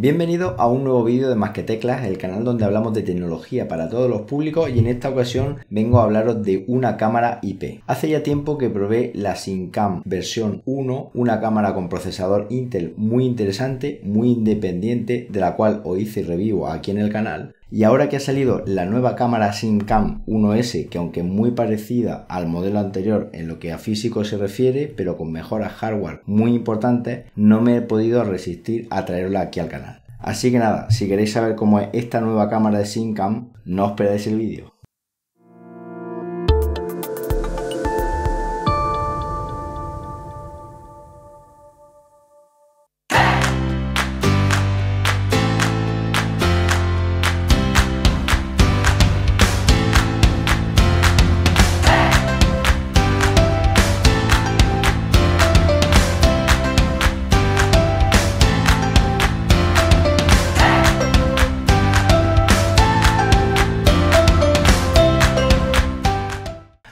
Bienvenido a un nuevo vídeo de Más que Teclas, el canal donde hablamos de tecnología para todos los públicos y en esta ocasión vengo a hablaros de una cámara IP. Hace ya tiempo que probé la SinCam versión 1, una cámara con procesador Intel muy interesante, muy independiente, de la cual os hice revivo aquí en el canal y ahora que ha salido la nueva cámara SimCam 1S, que aunque muy parecida al modelo anterior en lo que a físico se refiere, pero con mejoras hardware muy importantes, no me he podido resistir a traerla aquí al canal. Así que nada, si queréis saber cómo es esta nueva cámara de SimCam, no os perdáis el vídeo.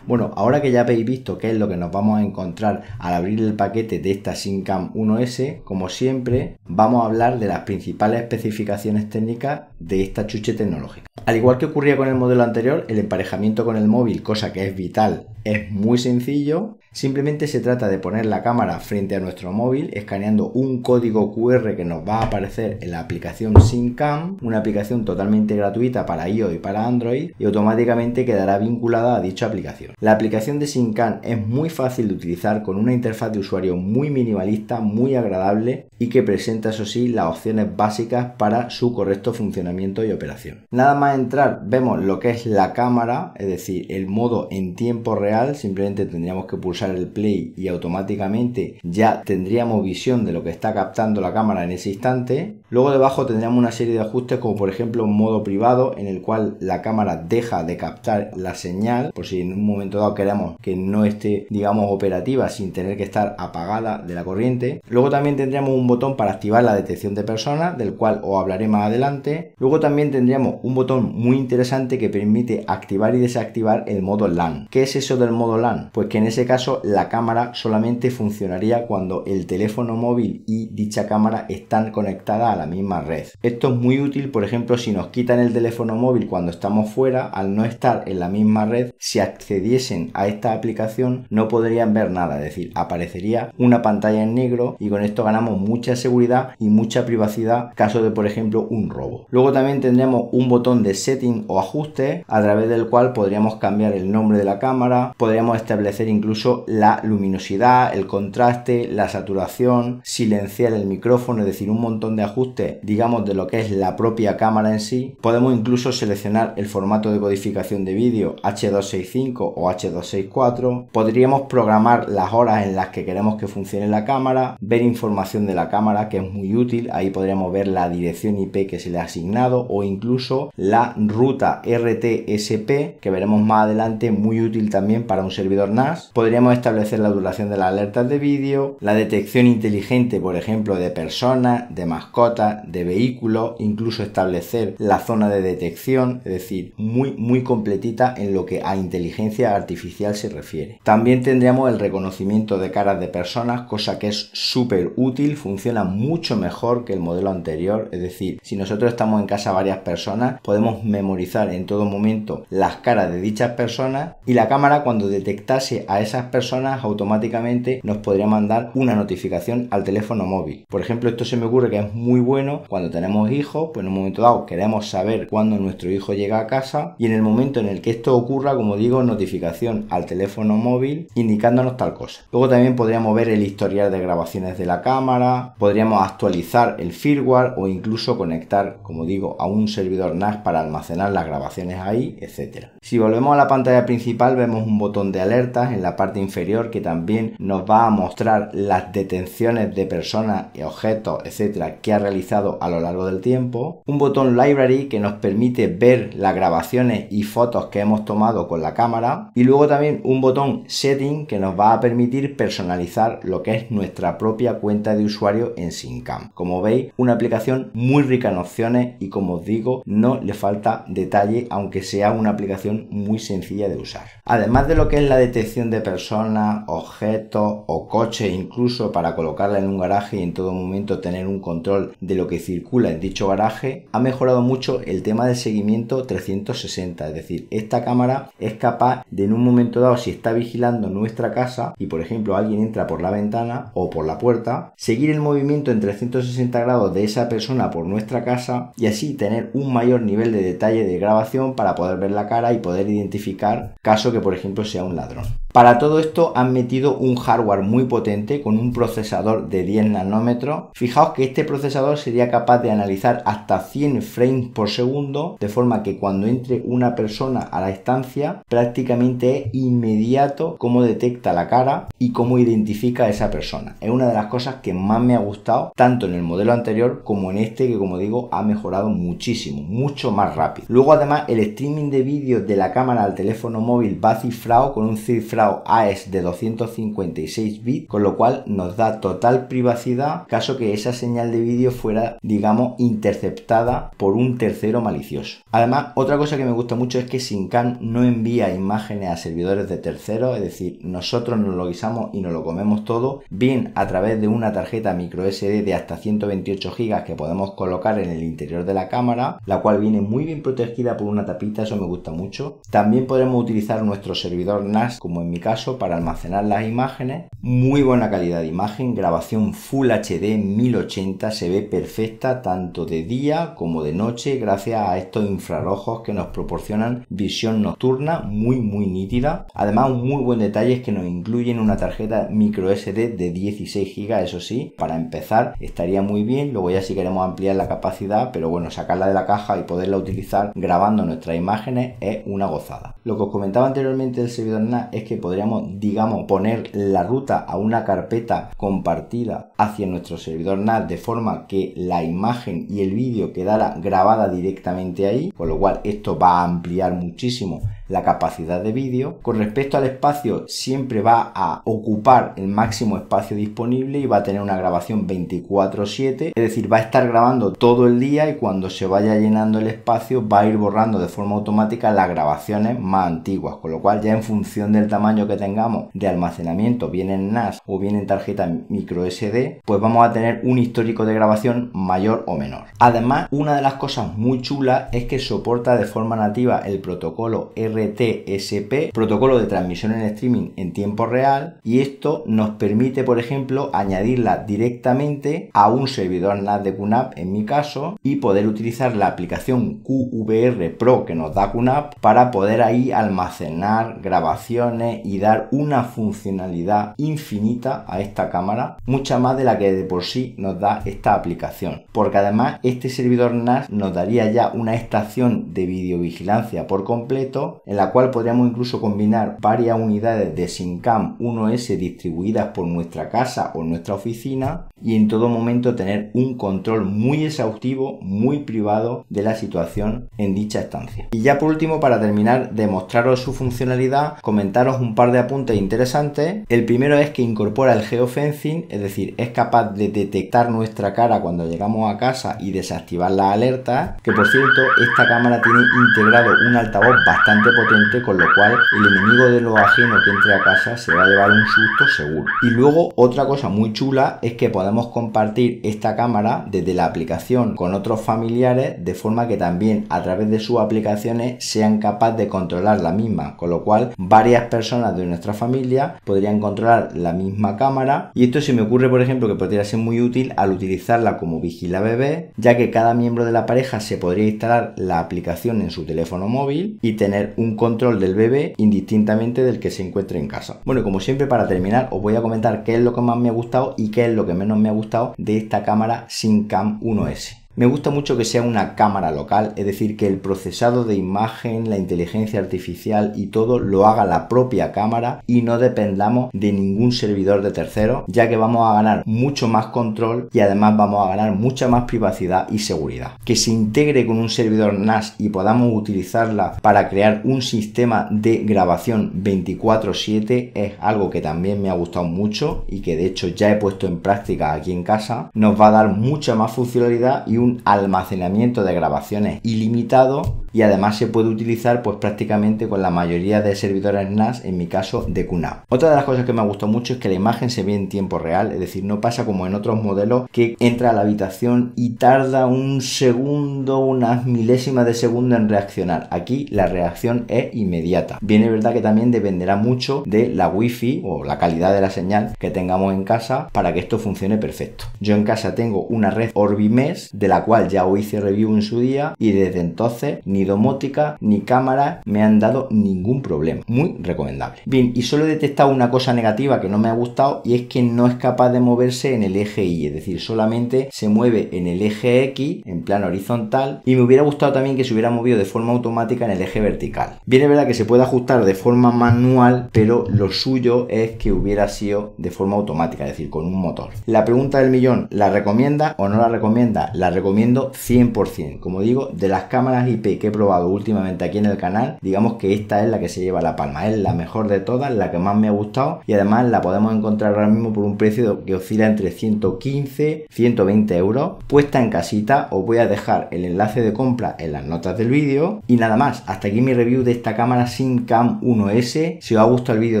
Bueno, ahora que ya habéis visto qué es lo que nos vamos a encontrar al abrir el paquete de esta SimCam 1S, como siempre, vamos a hablar de las principales especificaciones técnicas de esta chuche tecnológica. Al igual que ocurría con el modelo anterior, el emparejamiento con el móvil, cosa que es vital, es muy sencillo Simplemente se trata de poner la cámara frente a nuestro móvil escaneando un código QR que nos va a aparecer en la aplicación SyncCam, una aplicación totalmente gratuita para iOS y para Android y automáticamente quedará vinculada a dicha aplicación. La aplicación de SyncCam es muy fácil de utilizar con una interfaz de usuario muy minimalista, muy agradable y que presenta eso sí las opciones básicas para su correcto funcionamiento y operación. Nada más entrar vemos lo que es la cámara, es decir, el modo en tiempo real, simplemente tendríamos que pulsar el play y automáticamente ya tendríamos visión de lo que está captando la cámara en ese instante Luego debajo tendríamos una serie de ajustes como por ejemplo un modo privado en el cual la cámara deja de captar la señal por si en un momento dado queremos que no esté digamos operativa sin tener que estar apagada de la corriente. Luego también tendríamos un botón para activar la detección de personas del cual os hablaré más adelante. Luego también tendríamos un botón muy interesante que permite activar y desactivar el modo LAN. ¿Qué es eso del modo LAN? Pues que en ese caso la cámara solamente funcionaría cuando el teléfono móvil y dicha cámara están conectadas la misma red. Esto es muy útil, por ejemplo, si nos quitan el teléfono móvil cuando estamos fuera, al no estar en la misma red, si accediesen a esta aplicación no podrían ver nada, es decir, aparecería una pantalla en negro y con esto ganamos mucha seguridad y mucha privacidad caso de, por ejemplo, un robo. Luego también tendríamos un botón de setting o ajuste a través del cual podríamos cambiar el nombre de la cámara, podríamos establecer incluso la luminosidad, el contraste, la saturación, silenciar el micrófono, es decir, un montón de ajustes digamos, de lo que es la propia cámara en sí. Podemos incluso seleccionar el formato de codificación de vídeo H265 o H264. Podríamos programar las horas en las que queremos que funcione la cámara, ver información de la cámara que es muy útil, ahí podríamos ver la dirección IP que se le ha asignado o incluso la ruta RTSP que veremos más adelante, muy útil también para un servidor NAS. Podríamos establecer la duración de las alertas de vídeo, la detección inteligente, por ejemplo, de personas, de mascotas, de vehículo incluso establecer la zona de detección, es decir, muy, muy completita en lo que a inteligencia artificial se refiere. También tendríamos el reconocimiento de caras de personas, cosa que es súper útil, funciona mucho mejor que el modelo anterior, es decir, si nosotros estamos en casa varias personas, podemos memorizar en todo momento las caras de dichas personas y la cámara cuando detectase a esas personas automáticamente nos podría mandar una notificación al teléfono móvil. Por ejemplo, esto se me ocurre que es muy bueno cuando tenemos hijos, pues en un momento dado queremos saber cuándo nuestro hijo llega a casa y en el momento en el que esto ocurra, como digo, notificación al teléfono móvil indicándonos tal cosa. Luego también podríamos ver el historial de grabaciones de la cámara, podríamos actualizar el firmware o incluso conectar, como digo, a un servidor NAS para almacenar las grabaciones ahí, etcétera. Si volvemos a la pantalla principal vemos un botón de alertas en la parte inferior que también nos va a mostrar las detenciones de personas, y objetos, etcétera, que ha realizado a lo largo del tiempo, un botón Library que nos permite ver las grabaciones y fotos que hemos tomado con la cámara y luego también un botón Setting que nos va a permitir personalizar lo que es nuestra propia cuenta de usuario en SinCam. Como veis, una aplicación muy rica en opciones y como os digo, no le falta detalle aunque sea una aplicación muy sencilla de usar. Además de lo que es la detección de personas, objetos o coches incluso para colocarla en un garaje y en todo momento tener un control de lo que circula en dicho garaje, ha mejorado mucho el tema del seguimiento 360. Es decir, esta cámara es capaz de en un momento dado, si está vigilando nuestra casa y por ejemplo alguien entra por la ventana o por la puerta, seguir el movimiento en 360 grados de esa persona por nuestra casa y así tener un mayor nivel de detalle de grabación para poder ver la cara y poder identificar caso que por ejemplo sea un ladrón. Para todo esto han metido un hardware muy potente con un procesador de 10 nanómetros. Fijaos que este procesador sería capaz de analizar hasta 100 frames por segundo, de forma que cuando entre una persona a la estancia prácticamente es inmediato cómo detecta la cara y cómo identifica a esa persona. Es una de las cosas que más me ha gustado, tanto en el modelo anterior como en este que como digo ha mejorado muchísimo, mucho más rápido. Luego además el streaming de vídeos de la cámara al teléfono móvil va cifrado con un cifrado a AES de 256 bits, con lo cual nos da total privacidad caso que esa señal de vídeo fuera, digamos, interceptada por un tercero malicioso. Además, otra cosa que me gusta mucho es que SinCan no envía imágenes a servidores de terceros, es decir, nosotros nos lo guisamos y nos lo comemos todo, bien a través de una tarjeta micro SD de hasta 128 GB que podemos colocar en el interior de la cámara, la cual viene muy bien protegida por una tapita, eso me gusta mucho. También podremos utilizar nuestro servidor NAS como en mi caso, para almacenar las imágenes. Muy buena calidad de imagen, grabación Full HD 1080, se ve perfecta tanto de día como de noche gracias a estos infrarrojos que nos proporcionan visión nocturna muy muy nítida. Además, un muy buen detalle es que nos incluyen una tarjeta micro SD de 16 GB, eso sí, para empezar estaría muy bien, luego ya si queremos ampliar la capacidad, pero bueno, sacarla de la caja y poderla utilizar grabando nuestras imágenes es una gozada. Lo que os comentaba anteriormente del servidor NAS es que podríamos, digamos, poner la ruta a una carpeta compartida hacia nuestro servidor NAT de forma que la imagen y el vídeo quedara grabada directamente ahí, con lo cual esto va a ampliar muchísimo la capacidad de vídeo. Con respecto al espacio, siempre va a ocupar el máximo espacio disponible y va a tener una grabación 24/7, es decir, va a estar grabando todo el día y cuando se vaya llenando el espacio va a ir borrando de forma automática las grabaciones más antiguas, con lo cual ya en función del tamaño que tengamos de almacenamiento, bien en NAS o bien en tarjeta micro SD, pues vamos a tener un histórico de grabación mayor o menor. Además, una de las cosas muy chulas es que soporta de forma nativa el protocolo RTSP, protocolo de transmisión en streaming en tiempo real, y esto nos permite, por ejemplo, añadirla directamente a un servidor NAS de QNAP, en mi caso, y poder utilizar la aplicación QVR Pro que nos da QNAP para poder ahí almacenar grabaciones y dar una funcionalidad infinita a esta cámara, mucha más de la que de por sí nos da esta aplicación. Porque además este servidor NAS nos daría ya una estación de videovigilancia por completo, en la cual podríamos incluso combinar varias unidades de SimCam 1S distribuidas por nuestra casa o nuestra oficina y en todo momento tener un control muy exhaustivo, muy privado de la situación en dicha estancia. Y ya por último, para terminar de mostraros su funcionalidad, comentaros un par de apuntes interesantes. El primero es que incorpora el geofencing, es decir, es capaz de detectar nuestra cara cuando llegamos a casa y desactivar la alerta que por cierto, esta cámara tiene integrado un altavoz bastante potente, con lo cual el enemigo de los ajenos que entre a casa se va a llevar un susto seguro. Y luego otra cosa muy chula es que podemos compartir esta cámara desde la aplicación con otros familiares de forma que también a través de sus aplicaciones sean capaces de controlar la misma, con lo cual varias personas de nuestra familia podrían controlar la misma cámara y esto se me ocurre por ejemplo que podría ser muy útil al utilizarla como vigila bebé ya que cada miembro de la pareja se podría instalar la aplicación en su teléfono móvil y tener un control del bebé indistintamente del que se encuentre en casa. Bueno, como siempre para terminar os voy a comentar qué es lo que más me ha gustado y qué es lo que menos me ha gustado de esta cámara sin cam 1S. Me gusta mucho que sea una cámara local, es decir, que el procesado de imagen, la inteligencia artificial y todo lo haga la propia cámara y no dependamos de ningún servidor de tercero, ya que vamos a ganar mucho más control y además vamos a ganar mucha más privacidad y seguridad. Que se integre con un servidor NAS y podamos utilizarla para crear un sistema de grabación 24/7 es algo que también me ha gustado mucho y que de hecho ya he puesto en práctica aquí en casa. Nos va a dar mucha más funcionalidad y un almacenamiento de grabaciones ilimitado y además se puede utilizar pues prácticamente con la mayoría de servidores NAS, en mi caso de cuna Otra de las cosas que me gustado mucho es que la imagen se ve en tiempo real, es decir, no pasa como en otros modelos que entra a la habitación y tarda un segundo, unas milésimas de segundo en reaccionar. Aquí la reacción es inmediata. Bien, es verdad que también dependerá mucho de la wifi o la calidad de la señal que tengamos en casa para que esto funcione perfecto. Yo en casa tengo una red orbimes de la cual ya hice review en su día y desde entonces ni domótica ni cámara me han dado ningún problema. Muy recomendable. Bien, y solo he detectado una cosa negativa que no me ha gustado y es que no es capaz de moverse en el eje Y, es decir, solamente se mueve en el eje X en plano horizontal y me hubiera gustado también que se hubiera movido de forma automática en el eje vertical. Bien, es verdad que se puede ajustar de forma manual, pero lo suyo es que hubiera sido de forma automática, es decir, con un motor. La pregunta del millón, ¿la recomienda o no la recomienda? La recomienda 100%. Como digo, de las cámaras IP que he probado últimamente aquí en el canal, digamos que esta es la que se lleva la palma. Es la mejor de todas, la que más me ha gustado y además la podemos encontrar ahora mismo por un precio que oscila entre 115 120 euros. Puesta en casita, os voy a dejar el enlace de compra en las notas del vídeo. Y nada más, hasta aquí mi review de esta cámara SimCam 1S. Si os ha gustado el vídeo,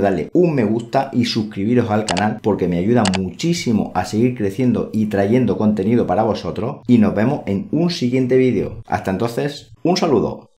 dale un me gusta y suscribiros al canal porque me ayuda muchísimo a seguir creciendo y trayendo contenido para vosotros. Y nos vemos en un siguiente vídeo. Hasta entonces, un saludo.